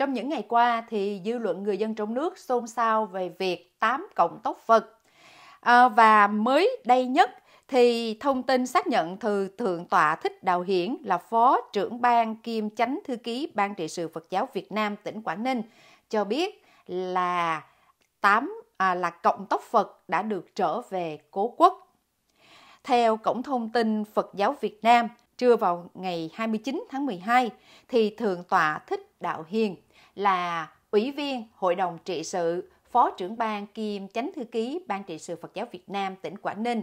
Trong những ngày qua thì dư luận người dân trong nước xôn xao về việc 8 cộng tốc Phật. À, và mới đây nhất thì thông tin xác nhận từ Thượng tọa Thích Đạo Hiển là Phó trưởng ban kiêm chánh thư ký Ban trị sự Phật giáo Việt Nam tỉnh Quảng Ninh cho biết là 8 à, là cộng tốc Phật đã được trở về cố quốc. Theo Cổng thông tin Phật giáo Việt Nam, trưa vào ngày 29 tháng 12 thì Thượng tọa Thích Đạo Hiền là Ủy viên Hội đồng trị sự, Phó trưởng ban kiêm chánh thư ký Ban trị sự Phật giáo Việt Nam tỉnh Quảng Ninh,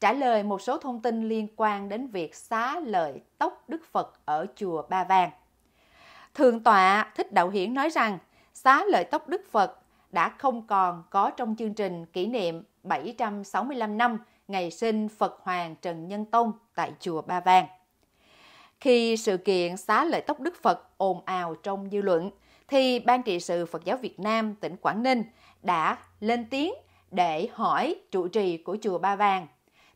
trả lời một số thông tin liên quan đến việc xá lợi tóc Đức Phật ở chùa Ba Vàng. Thường tọa Thích Đạo Hiển nói rằng, xá lợi tóc Đức Phật đã không còn có trong chương trình kỷ niệm 765 năm ngày sinh Phật Hoàng Trần Nhân Tông tại chùa Ba Vàng. Khi sự kiện xá lợi tóc Đức Phật ồn ào trong dư luận, thì Ban trị sự Phật giáo Việt Nam tỉnh Quảng Ninh đã lên tiếng để hỏi trụ trì của chùa Ba Vàng.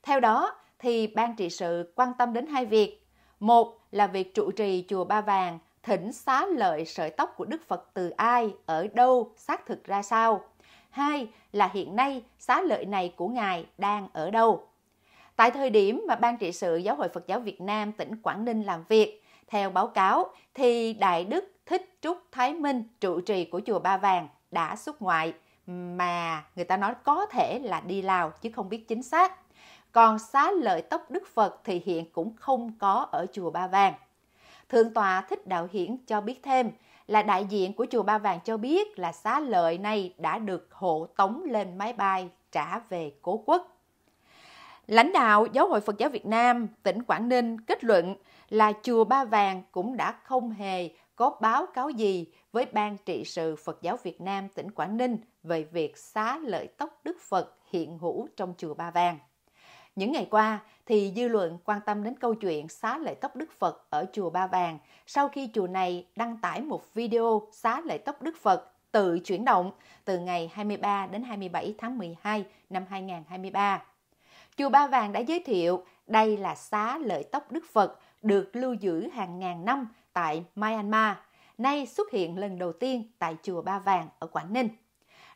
Theo đó thì Ban trị sự quan tâm đến hai việc. Một là việc trụ trì chùa Ba Vàng thỉnh xá lợi sợi tóc của Đức Phật từ ai, ở đâu, xác thực ra sao. Hai là hiện nay xá lợi này của Ngài đang ở đâu. Tại thời điểm mà Ban trị sự Giáo hội Phật giáo Việt Nam tỉnh Quảng Ninh làm việc, theo báo cáo thì Đại Đức Thích Trúc Thái Minh, trụ trì của chùa Ba Vàng đã xuất ngoại mà người ta nói có thể là đi Lào chứ không biết chính xác. Còn xá lợi tốc Đức Phật thì hiện cũng không có ở chùa Ba Vàng. Thượng tòa Thích Đạo Hiển cho biết thêm là đại diện của chùa Ba Vàng cho biết là xá lợi này đã được hộ tống lên máy bay trả về cố quốc. Lãnh đạo Giáo hội Phật giáo Việt Nam, tỉnh Quảng Ninh kết luận là chùa Ba Vàng cũng đã không hề có báo cáo gì với Ban trị sự Phật giáo Việt Nam tỉnh Quảng Ninh về việc xá lợi tóc Đức Phật hiện hữu trong chùa Ba Vàng. Những ngày qua thì dư luận quan tâm đến câu chuyện xá lợi tóc Đức Phật ở chùa Ba Vàng sau khi chùa này đăng tải một video xá lợi tóc Đức Phật tự chuyển động từ ngày 23 đến 27 tháng 12 năm 2023. Chùa Ba Vàng đã giới thiệu đây là xá lợi tóc Đức Phật được lưu giữ hàng ngàn năm tại Myanmar, nay xuất hiện lần đầu tiên tại chùa Ba Vàng ở Quảng Ninh.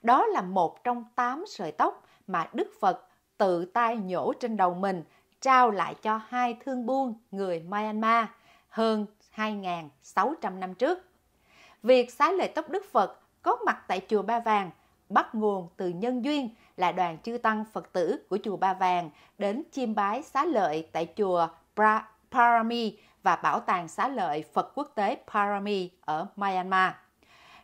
Đó là một trong tám sợi tóc mà Đức Phật tự tay nhổ trên đầu mình trao lại cho hai thương buôn người Myanmar hơn 2.600 năm trước. Việc sái lệ tóc Đức Phật có mặt tại chùa Ba Vàng bắt nguồn từ nhân duyên là đoàn chư tăng Phật tử của chùa Ba Vàng đến chiêm bái xá lợi tại chùa Pra Parami và Bảo tàng xá lợi Phật quốc tế Parami ở Myanmar.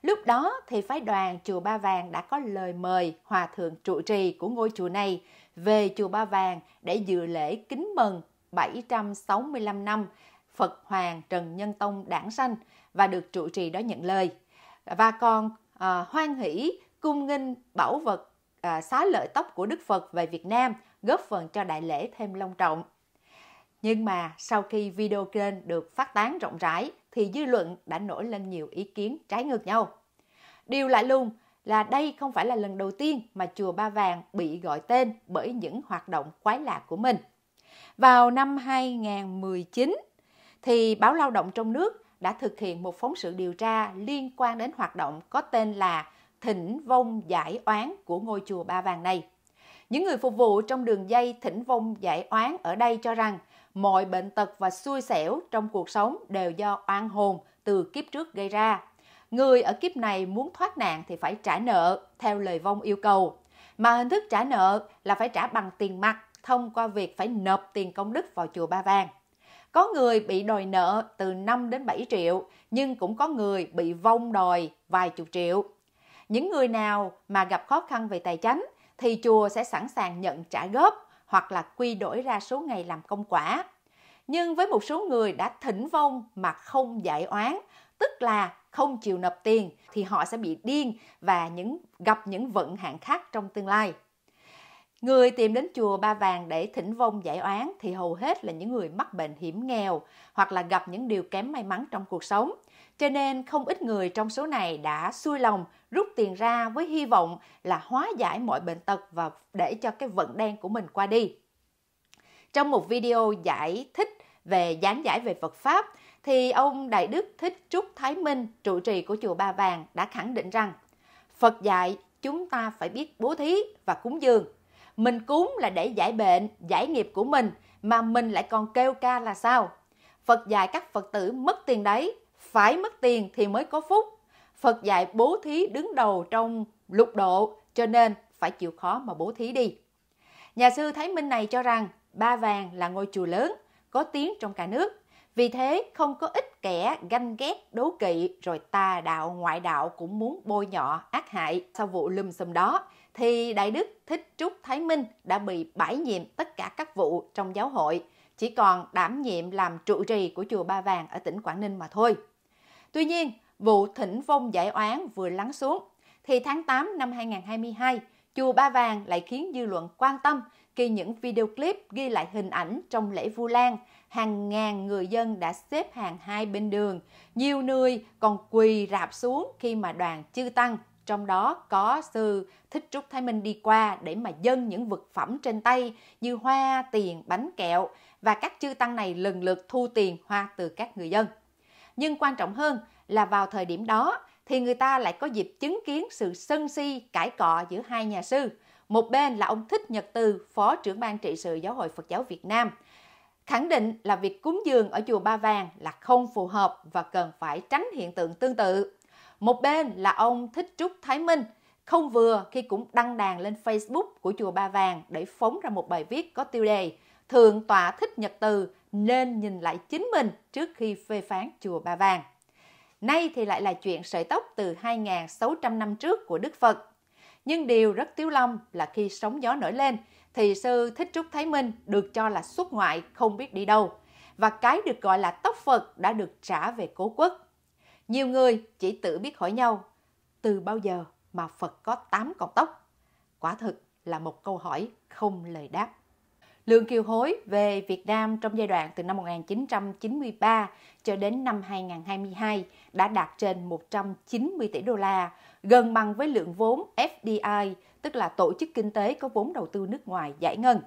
Lúc đó thì phái đoàn Chùa Ba Vàng đã có lời mời Hòa Thượng trụ trì của ngôi chùa này về Chùa Ba Vàng để dự lễ kính mừng 765 năm Phật Hoàng Trần Nhân Tông đản sanh và được trụ trì đó nhận lời. Và còn à, hoan hỷ cung nghinh bảo vật à, xá lợi tóc của Đức Phật về Việt Nam góp phần cho đại lễ thêm long trọng. Nhưng mà sau khi video trên được phát tán rộng rãi thì dư luận đã nổi lên nhiều ý kiến trái ngược nhau. Điều lạ lùng là đây không phải là lần đầu tiên mà chùa Ba Vàng bị gọi tên bởi những hoạt động quái lạ của mình. Vào năm 2019 thì báo Lao động trong nước đã thực hiện một phóng sự điều tra liên quan đến hoạt động có tên là Thỉnh vong giải oán của ngôi chùa Ba Vàng này. Những người phục vụ trong đường dây thỉnh vong giải oán ở đây cho rằng mọi bệnh tật và xui xẻo trong cuộc sống đều do oan hồn từ kiếp trước gây ra. Người ở kiếp này muốn thoát nạn thì phải trả nợ theo lời vong yêu cầu. Mà hình thức trả nợ là phải trả bằng tiền mặt thông qua việc phải nộp tiền công đức vào chùa Ba Vàng. Có người bị đòi nợ từ 5 đến 7 triệu, nhưng cũng có người bị vong đòi vài chục triệu. Những người nào mà gặp khó khăn về tài chính thì chùa sẽ sẵn sàng nhận trả góp hoặc là quy đổi ra số ngày làm công quả. Nhưng với một số người đã thỉnh vong mà không giải oán, tức là không chịu nộp tiền thì họ sẽ bị điên và những gặp những vận hạn khác trong tương lai. Người tìm đến chùa Ba Vàng để thỉnh vong giải oán thì hầu hết là những người mắc bệnh hiểm nghèo hoặc là gặp những điều kém may mắn trong cuộc sống cho nên không ít người trong số này đã xuôi lòng rút tiền ra với hy vọng là hóa giải mọi bệnh tật và để cho cái vận đen của mình qua đi. Trong một video giải thích về giảng giải về Phật Pháp, thì ông Đại Đức Thích Trúc Thái Minh, trụ trì của Chùa Ba Vàng đã khẳng định rằng Phật dạy chúng ta phải biết bố thí và cúng dường. Mình cúng là để giải bệnh, giải nghiệp của mình mà mình lại còn kêu ca là sao? Phật dạy các Phật tử mất tiền đấy phải mất tiền thì mới có phúc. Phật dạy bố thí đứng đầu trong lục độ, cho nên phải chịu khó mà bố thí đi. Nhà sư Thái Minh này cho rằng Ba Vàng là ngôi chùa lớn, có tiếng trong cả nước. Vì thế không có ít kẻ ganh ghét, đố kỵ rồi tà đạo ngoại đạo cũng muốn bôi nhọ ác hại sau vụ lùm xùm đó thì Đại Đức Thích Trúc Thái Minh đã bị bãi nhiệm tất cả các vụ trong giáo hội, chỉ còn đảm nhiệm làm trụ trì của chùa Ba Vàng ở tỉnh Quảng Ninh mà thôi. Tuy nhiên, vụ thỉnh vong giải oán vừa lắng xuống, thì tháng 8 năm 2022, Chùa Ba Vàng lại khiến dư luận quan tâm khi những video clip ghi lại hình ảnh trong lễ Vu Lan, hàng ngàn người dân đã xếp hàng hai bên đường, nhiều người còn quỳ rạp xuống khi mà đoàn chư tăng, trong đó có sư Thích Trúc Thái Minh đi qua để mà dâng những vật phẩm trên tay như hoa, tiền, bánh kẹo và các chư tăng này lần lượt thu tiền hoa từ các người dân nhưng quan trọng hơn là vào thời điểm đó thì người ta lại có dịp chứng kiến sự sân si cãi cọ giữa hai nhà sư. Một bên là ông Thích Nhật Từ, Phó trưởng ban trị sự Giáo hội Phật giáo Việt Nam, khẳng định là việc cúng dường ở chùa Ba Vàng là không phù hợp và cần phải tránh hiện tượng tương tự. Một bên là ông Thích Trúc Thái Minh, không vừa khi cũng đăng đàn lên Facebook của chùa Ba Vàng để phóng ra một bài viết có tiêu đề Thượng tọa Thích Nhật Từ nên nhìn lại chính mình trước khi phê phán chùa Ba Vàng. Nay thì lại là chuyện sợi tóc từ 2.600 năm trước của Đức Phật. Nhưng điều rất tiếu long là khi sóng gió nổi lên, thì sư Thích Trúc Thái Minh được cho là xuất ngoại không biết đi đâu, và cái được gọi là tóc Phật đã được trả về cố quốc. Nhiều người chỉ tự biết hỏi nhau, từ bao giờ mà Phật có 8 cọng tóc? Quả thực là một câu hỏi không lời đáp. Lượng kiều hối về Việt Nam trong giai đoạn từ năm 1993 cho đến năm 2022 đã đạt trên 190 tỷ đô la, gần bằng với lượng vốn FDI, tức là Tổ chức Kinh tế có vốn đầu tư nước ngoài giải ngân.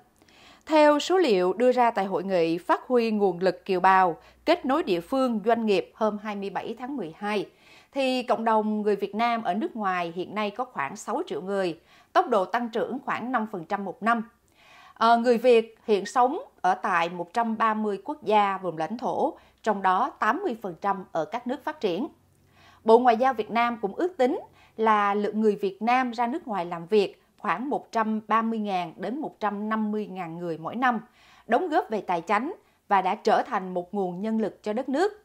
Theo số liệu đưa ra tại hội nghị phát huy nguồn lực kiều bào, kết nối địa phương doanh nghiệp hôm 27 tháng 12, thì cộng đồng người Việt Nam ở nước ngoài hiện nay có khoảng 6 triệu người, tốc độ tăng trưởng khoảng 5% một năm – Ờ, người Việt hiện sống ở tại 130 quốc gia vùng lãnh thổ, trong đó 80% ở các nước phát triển. Bộ Ngoại giao Việt Nam cũng ước tính là lượng người Việt Nam ra nước ngoài làm việc khoảng 130.000 đến 150.000 người mỗi năm, đóng góp về tài chính và đã trở thành một nguồn nhân lực cho đất nước.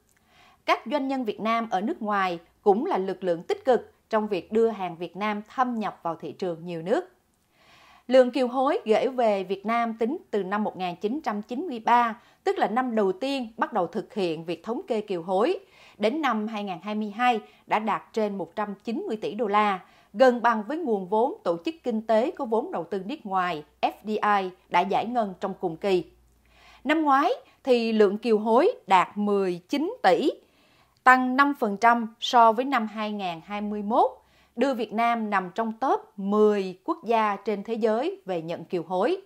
Các doanh nhân Việt Nam ở nước ngoài cũng là lực lượng tích cực trong việc đưa hàng Việt Nam thâm nhập vào thị trường nhiều nước. Lượng kiều hối gửi về Việt Nam tính từ năm 1993, tức là năm đầu tiên bắt đầu thực hiện việc thống kê kiều hối, đến năm 2022 đã đạt trên 190 tỷ đô la, gần bằng với nguồn vốn tổ chức kinh tế có vốn đầu tư nước ngoài FDI đã giải ngân trong cùng kỳ. Năm ngoái thì lượng kiều hối đạt 19 tỷ, tăng 5% so với năm 2021 đưa Việt Nam nằm trong top 10 quốc gia trên thế giới về nhận kiều hối.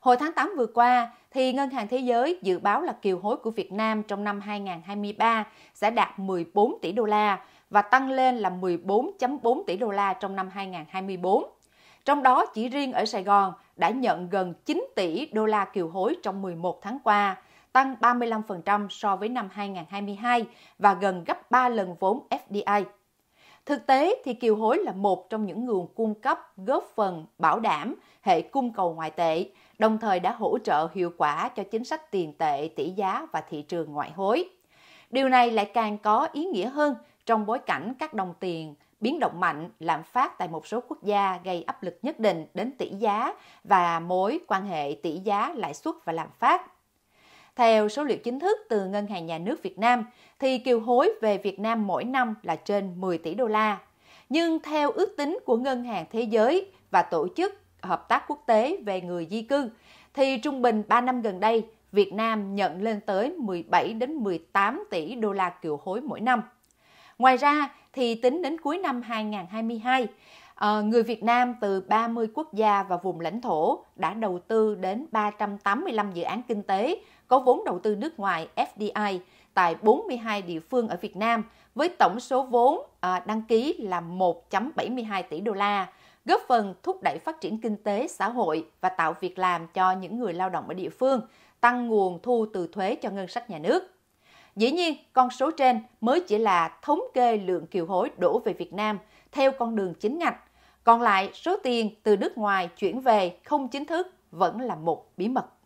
Hồi tháng 8 vừa qua, thì Ngân hàng Thế giới dự báo là kiều hối của Việt Nam trong năm 2023 sẽ đạt 14 tỷ đô la và tăng lên là 14.4 tỷ đô la trong năm 2024. Trong đó chỉ riêng ở Sài Gòn đã nhận gần 9 tỷ đô la kiều hối trong 11 tháng qua, tăng 35% so với năm 2022 và gần gấp 3 lần vốn FDI. Thực tế thì kiều hối là một trong những nguồn cung cấp góp phần bảo đảm hệ cung cầu ngoại tệ, đồng thời đã hỗ trợ hiệu quả cho chính sách tiền tệ, tỷ giá và thị trường ngoại hối. Điều này lại càng có ý nghĩa hơn trong bối cảnh các đồng tiền biến động mạnh, lạm phát tại một số quốc gia gây áp lực nhất định đến tỷ giá và mối quan hệ tỷ giá lãi suất và lạm phát. Theo số liệu chính thức từ Ngân hàng Nhà nước Việt Nam, thì kiều hối về Việt Nam mỗi năm là trên 10 tỷ đô la. Nhưng theo ước tính của Ngân hàng Thế giới và Tổ chức Hợp tác Quốc tế về người di cư, thì trung bình 3 năm gần đây, Việt Nam nhận lên tới 17 đến 18 tỷ đô la kiều hối mỗi năm. Ngoài ra, thì tính đến cuối năm 2022, ờ, người Việt Nam từ 30 quốc gia và vùng lãnh thổ đã đầu tư đến 385 dự án kinh tế có vốn đầu tư nước ngoài FDI tại 42 địa phương ở Việt Nam với tổng số vốn à, đăng ký là 1.72 tỷ đô la, góp phần thúc đẩy phát triển kinh tế xã hội và tạo việc làm cho những người lao động ở địa phương, tăng nguồn thu từ thuế cho ngân sách nhà nước. Dĩ nhiên, con số trên mới chỉ là thống kê lượng kiều hối đổ về Việt Nam theo con đường chính ngạch. Còn lại, số tiền từ nước ngoài chuyển về không chính thức vẫn là một bí mật.